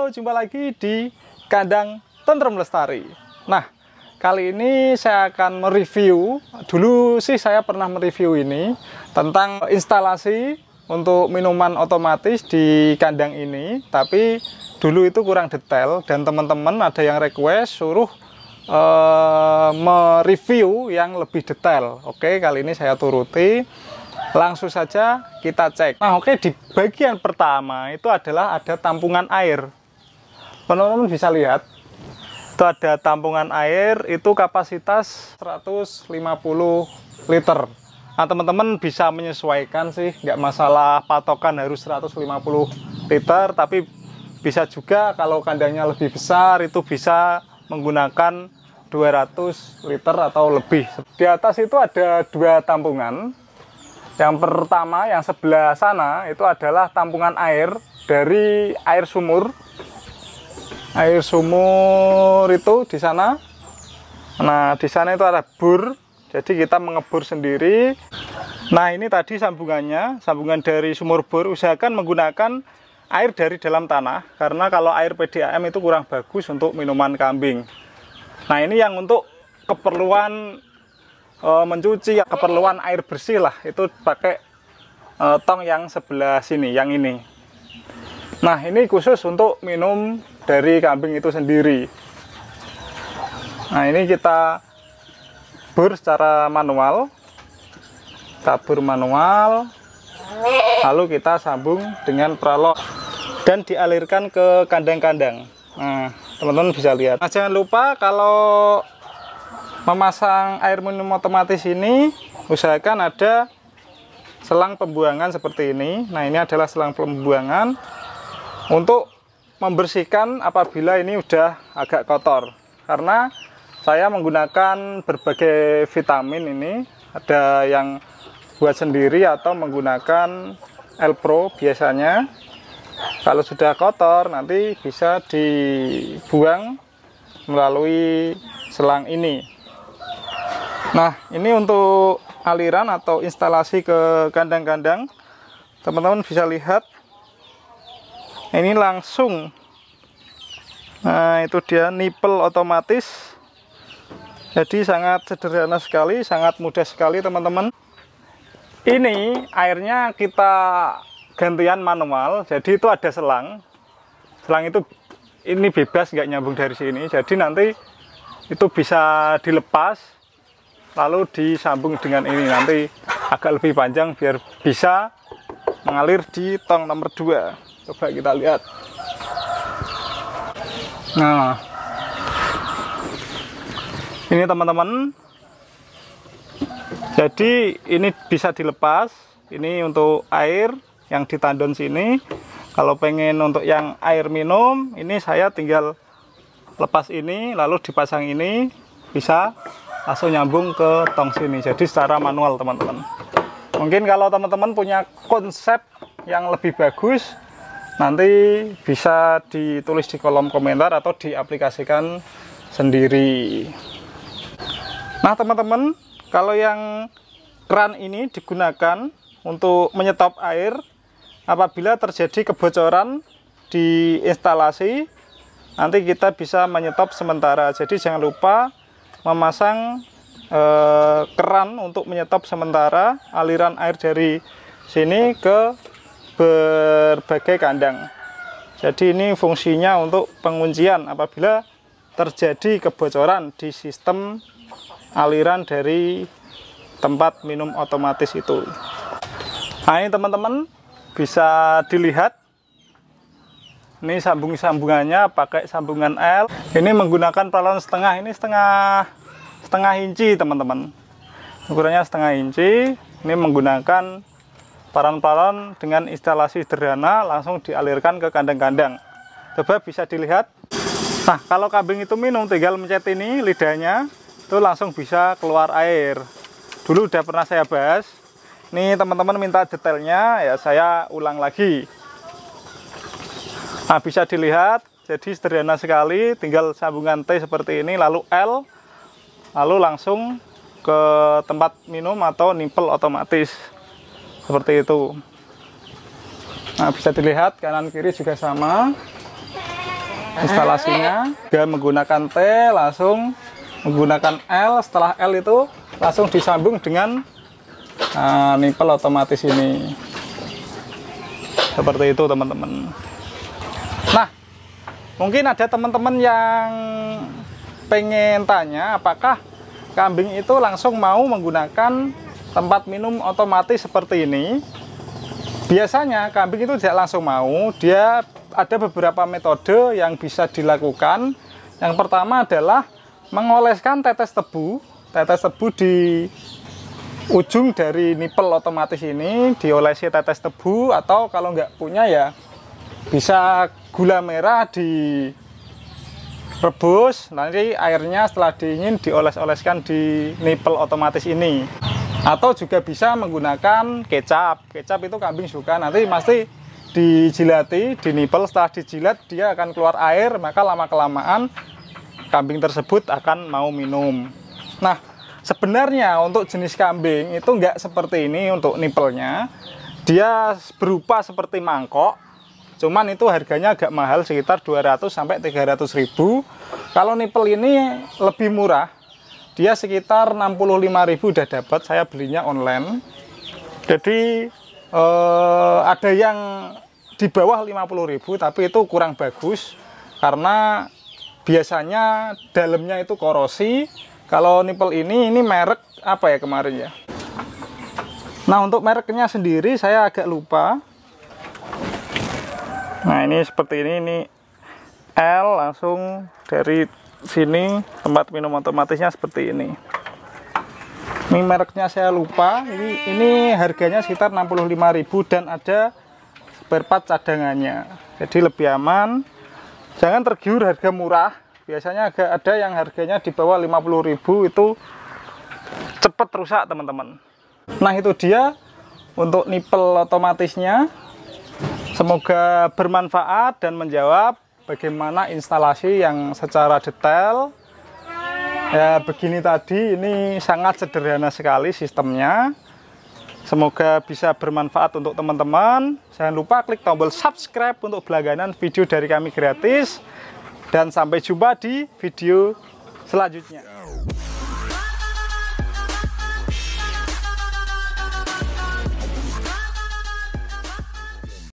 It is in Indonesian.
halo jumpa lagi di kandang Tentrem Lestari. Nah, kali ini saya akan mereview. Dulu sih saya pernah mereview ini tentang instalasi untuk minuman otomatis di kandang ini, tapi dulu itu kurang detail dan teman-teman ada yang request suruh uh, mereview yang lebih detail. Oke, kali ini saya turuti langsung saja kita cek. Nah, oke di bagian pertama itu adalah ada tampungan air teman-teman bisa lihat itu ada tampungan air itu kapasitas 150 liter nah teman-teman bisa menyesuaikan sih nggak masalah patokan harus 150 liter tapi bisa juga kalau kandangnya lebih besar itu bisa menggunakan 200 liter atau lebih di atas itu ada dua tampungan yang pertama yang sebelah sana itu adalah tampungan air dari air sumur air sumur itu di sana nah di sana itu ada bur jadi kita mengebur sendiri nah ini tadi sambungannya sambungan dari sumur bor usahakan menggunakan air dari dalam tanah karena kalau air PDAM itu kurang bagus untuk minuman kambing nah ini yang untuk keperluan e, mencuci ya, keperluan air bersih lah itu pakai e, tong yang sebelah sini yang ini Nah, ini khusus untuk minum dari kambing itu sendiri. Nah, ini kita bur secara manual. Tabur manual. Lalu kita sambung dengan pralok dan dialirkan ke kandang-kandang. Nah, teman-teman bisa lihat. Nah, jangan lupa kalau memasang air minum otomatis ini usahakan ada selang pembuangan seperti ini. Nah, ini adalah selang pembuangan untuk membersihkan apabila ini sudah agak kotor karena saya menggunakan berbagai vitamin ini ada yang buat sendiri atau menggunakan L Pro biasanya kalau sudah kotor nanti bisa dibuang melalui selang ini nah ini untuk aliran atau instalasi ke kandang-kandang teman-teman bisa lihat ini langsung nah itu dia nipple otomatis jadi sangat sederhana sekali sangat mudah sekali teman-teman ini airnya kita gantian manual jadi itu ada selang selang itu ini bebas nggak nyambung dari sini jadi nanti itu bisa dilepas lalu disambung dengan ini nanti agak lebih panjang biar bisa mengalir di tong nomor 2 Coba kita lihat. Nah. Ini teman-teman. Jadi ini bisa dilepas. Ini untuk air yang ditandon sini. Kalau pengen untuk yang air minum, ini saya tinggal lepas ini lalu dipasang ini bisa langsung nyambung ke tong sini. Jadi secara manual, teman-teman. Mungkin kalau teman-teman punya konsep yang lebih bagus, nanti bisa ditulis di kolom komentar atau diaplikasikan sendiri nah teman-teman kalau yang keran ini digunakan untuk menyetop air apabila terjadi kebocoran di instalasi nanti kita bisa menyetop sementara jadi jangan lupa memasang eh, keran untuk menyetop sementara aliran air dari sini ke berbagai kandang. Jadi ini fungsinya untuk penguncian apabila terjadi kebocoran di sistem aliran dari tempat minum otomatis itu. Nah ini teman-teman bisa dilihat ini sambung-sambungannya pakai sambungan L. Ini menggunakan peralon setengah, ini setengah setengah inci teman-teman. Ukurannya setengah inci, ini menggunakan Paran-paran dengan instalasi sederhana langsung dialirkan ke kandang-kandang. Coba bisa dilihat. Nah, kalau kambing itu minum tinggal mencet ini lidahnya itu langsung bisa keluar air. Dulu udah pernah saya bahas. Nih teman-teman minta detailnya ya saya ulang lagi. Nah, bisa dilihat jadi sederhana sekali tinggal sambungan T seperti ini lalu L lalu langsung ke tempat minum atau nimpel otomatis seperti itu nah bisa dilihat kanan kiri juga sama instalasinya dia menggunakan T langsung menggunakan L setelah L itu langsung disambung dengan nah, nipel otomatis ini seperti itu teman-teman nah mungkin ada teman-teman yang pengen tanya apakah kambing itu langsung mau menggunakan tempat minum otomatis seperti ini biasanya kambing itu tidak langsung mau dia ada beberapa metode yang bisa dilakukan yang pertama adalah mengoleskan tetes tebu tetes tebu di ujung dari nipel otomatis ini diolesi tetes tebu atau kalau nggak punya ya bisa gula merah di rebus nanti airnya setelah dingin dioles-oleskan di nipel otomatis ini atau juga bisa menggunakan kecap kecap itu kambing suka nanti pasti dijilati dinipel setelah dijilat dia akan keluar air maka lama kelamaan kambing tersebut akan mau minum nah sebenarnya untuk jenis kambing itu nggak seperti ini untuk nipelnya dia berupa seperti mangkok cuman itu harganya agak mahal sekitar 200 sampai 300 ribu kalau nipel ini lebih murah dia sekitar 65.000 udah dapat saya belinya online jadi eh, ada yang di bawah 50.000 tapi itu kurang bagus karena biasanya dalamnya itu korosi kalau nipple ini ini merek apa ya kemarin ya nah untuk mereknya sendiri saya agak lupa nah ini seperti ini ini L langsung dari sini tempat minum otomatisnya seperti ini ini mereknya saya lupa ini ini harganya sekitar 65.000 dan ada spare part cadangannya jadi lebih aman jangan tergiur harga murah biasanya agak ada yang harganya di bawah 50.000 itu cepat rusak teman-teman nah itu dia untuk nipel otomatisnya semoga bermanfaat dan menjawab bagaimana instalasi yang secara detail ya begini tadi ini sangat sederhana sekali sistemnya semoga bisa bermanfaat untuk teman-teman jangan lupa klik tombol subscribe untuk berlangganan video dari kami gratis dan sampai jumpa di video selanjutnya